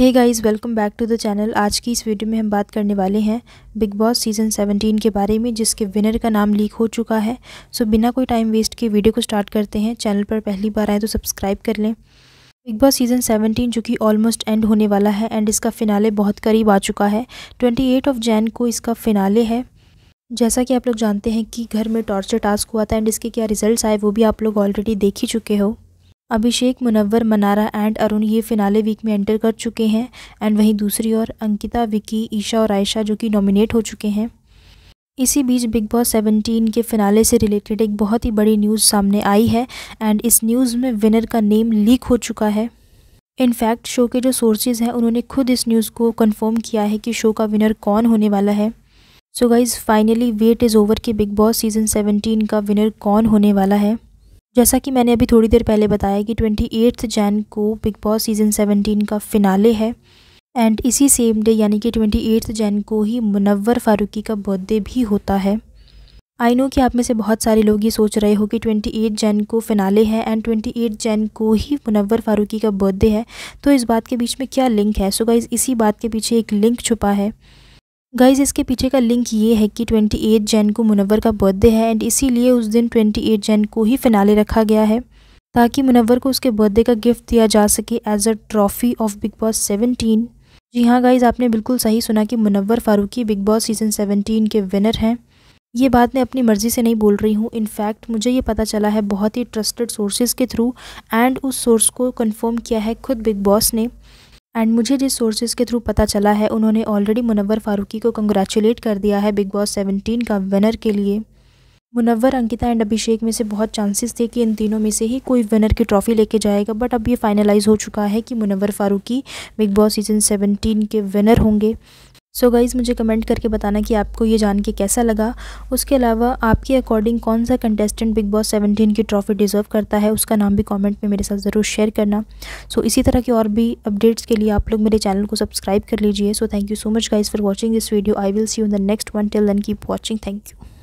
hey guys welcome back to the channel आज की इस वीडियो में हम बात करने वाले हैं बिग बॉस सीज़न 17 के बारे में जिसके विनर का नाम लीक हो चुका है सो बिना कोई टाइम वेस्ट के वीडियो को स्टार्ट करते हैं चैनल पर पहली बार आए तो सब्सक्राइब कर लें बिग बॉस सीज़न 17 जो कि ऑलमोस्ट एंड होने वाला है एंड इसका फ़िनाले बहुत करीब आ चुका है ट्वेंटी ऑफ जैन को इसका फ़िनाले है जैसा कि आप लोग जानते हैं कि घर में टॉर्चर टास्क हुआ था एंड इसके क्या रिजल्ट आए वो भी आप लोग ऑलरेडी देख ही चुके हो अभिषेक मुनव्वर मनारा एंड अरुण ये फिनाले वीक में एंटर कर चुके हैं एंड वहीं दूसरी ओर अंकिता विकी ईशा और आयशा जो कि नॉमिनेट हो चुके हैं इसी बीच बिग बॉस सेवनटीन के फिनाले से रिलेटेड एक बहुत ही बड़ी न्यूज़ सामने आई है एंड इस न्यूज़ में विनर का नेम लीक हो चुका है इनफैक्ट शो के जो सोर्सेज हैं उन्होंने खुद इस न्यूज़ को कंफर्म किया है कि शो का विनर कौन होने वाला है so guys finally wait is over कि बिग बॉस सीज़न 17 का विनर कौन होने वाला है जैसा कि मैंने अभी थोड़ी देर पहले बताया कि ट्वेंटी एट्थ जैन को बिग बॉस सीज़न सेवनटीन का फिनाले है एंड इसी सेम डे यानी कि ट्वेंटी एट्थ जैन को ही मुनवर फारूकी का बर्थडे भी होता है आई नो कि आप में से बहुत सारे लोग ये सोच रहे हो कि ट्वेंटी एट जैन को फिनाले है एंड ट्वेंटी एट जैन को ही मुनवर फारूकी का बर्थडे है तो इस बात के बीच में क्या लिंक है सो so गाइज़ इसी बात के पीछे एक लिंक छुपा है गाइज इसके पीछे का लिंक ये है कि 28 जैन को मुनवर का बर्थडे है एंड इसीलिए उस दिन 28 जैन को ही फिनाले रखा गया है ताकि मुनवर को उसके बर्थडे का गिफ्ट दिया जा सके as a trophy of Bigg Boss 17 जी हाँ गाइज आपने बिल्कुल सही सुना कि Munawar Faruqui Bigg Boss season 17 के विनर हैं ये बात मैं अपनी मर्ज़ी से नहीं बोल रही हूँ इनफैक्ट मुझे ये पता चला है बहुत ही ट्रस्टेड सोर्सेज के थ्रू एंड उस सोर्स को कन्फर्म किया है खुद बिग बॉस ने एंड मुझे जिस सोर्सेज के थ्रू पता चला है उन्होंने ऑलरेडी मुनवर फारूकी को कंग्रेचुलेट कर दिया है बिग बॉस सेवनटीन का विनर के लिए मुनवर अंकिता एंड अभिषेक में से बहुत चांसेस थे कि इन तीनों में से ही कोई विनर की ट्रॉफ़ी लेके जाएगा बट अब ये फाइनलाइज हो चुका है कि Munawar Faruqui Bigg Boss season 17 के विनर होंगे सो so गाइज़ मुझे कमेंट करके बताना कि आपको ये जान के कैसा लगा उसके अलावा आपके अकॉर्डिंग कौन सा कंटेस्टेंट बिग बॉस 17 की ट्रॉफी डिज़र्व करता है उसका नाम भी कमेंट में मेरे साथ ज़रूर शेयर करना सो so इसी तरह के और भी अपडेट्स के लिए आप लोग मेरे चैनल को सब्सक्राइब कर लीजिए so thank you so much guys for watching this video I will see you the next one till then keep watching thank you